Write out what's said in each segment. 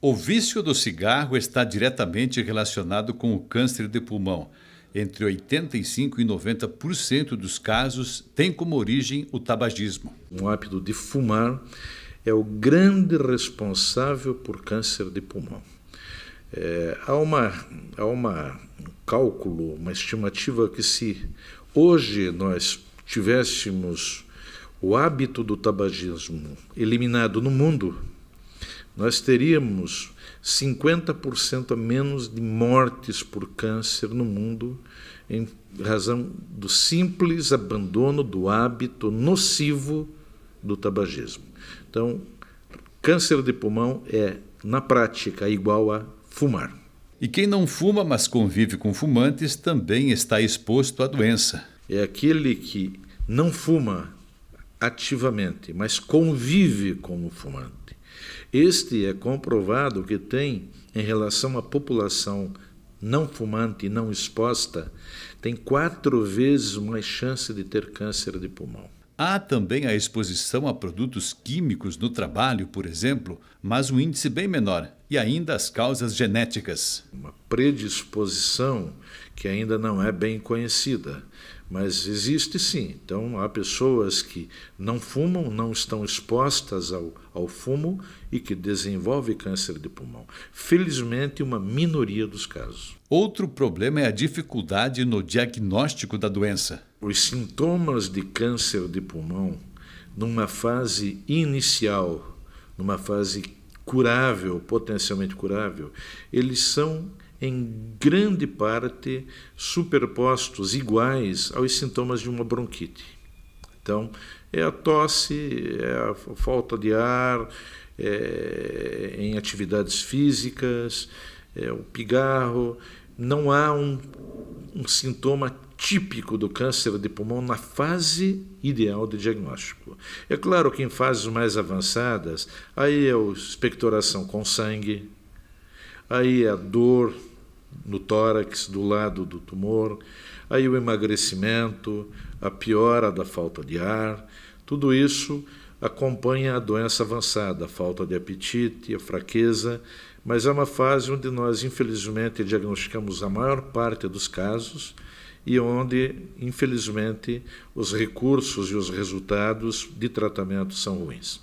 O vício do cigarro está diretamente relacionado com o câncer de pulmão. Entre 85% e 90% dos casos tem como origem o tabagismo. O hábito de fumar é o grande responsável por câncer de pulmão. É, há uma, há uma, um cálculo, uma estimativa que se hoje nós tivéssemos o hábito do tabagismo eliminado no mundo, nós teríamos 50% a menos de mortes por câncer no mundo em razão do simples abandono do hábito nocivo do tabagismo. Então, câncer de pulmão é, na prática, igual a fumar. E quem não fuma, mas convive com fumantes, também está exposto à doença. É aquele que não fuma ativamente, mas convive com o fumante. Este é comprovado que tem, em relação à população não fumante e não exposta, tem quatro vezes mais chance de ter câncer de pulmão. Há também a exposição a produtos químicos no trabalho, por exemplo, mas um índice bem menor, e ainda as causas genéticas. Uma predisposição que ainda não é bem conhecida mas existe sim. Então, há pessoas que não fumam, não estão expostas ao, ao fumo e que desenvolvem câncer de pulmão. Felizmente, uma minoria dos casos. Outro problema é a dificuldade no diagnóstico da doença. Os sintomas de câncer de pulmão, numa fase inicial, numa fase curável, potencialmente curável, eles são em grande parte superpostos, iguais aos sintomas de uma bronquite. Então, é a tosse, é a falta de ar é, em atividades físicas, é o pigarro. Não há um, um sintoma típico do câncer de pulmão na fase ideal de diagnóstico. É claro que em fases mais avançadas, aí é a expectoração com sangue, aí é a dor no tórax, do lado do tumor, aí o emagrecimento, a piora da falta de ar, tudo isso acompanha a doença avançada, a falta de apetite, a fraqueza, mas é uma fase onde nós, infelizmente, diagnosticamos a maior parte dos casos e onde, infelizmente, os recursos e os resultados de tratamento são ruins.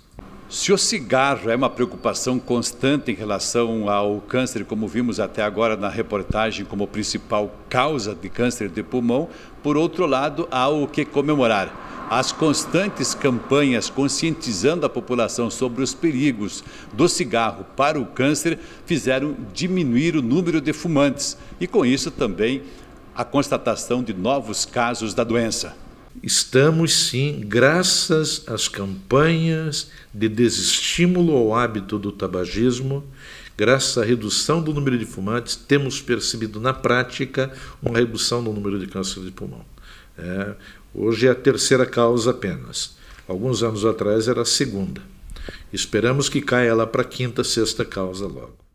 Se o cigarro é uma preocupação constante em relação ao câncer, como vimos até agora na reportagem, como principal causa de câncer de pulmão, por outro lado, há o que comemorar as constantes campanhas conscientizando a população sobre os perigos do cigarro para o câncer fizeram diminuir o número de fumantes e, com isso, também a constatação de novos casos da doença. Estamos sim, graças às campanhas de desestímulo ao hábito do tabagismo, graças à redução do número de fumantes, temos percebido na prática uma redução no número de câncer de pulmão. É, hoje é a terceira causa apenas. Alguns anos atrás era a segunda. Esperamos que caia ela para a quinta, sexta causa logo.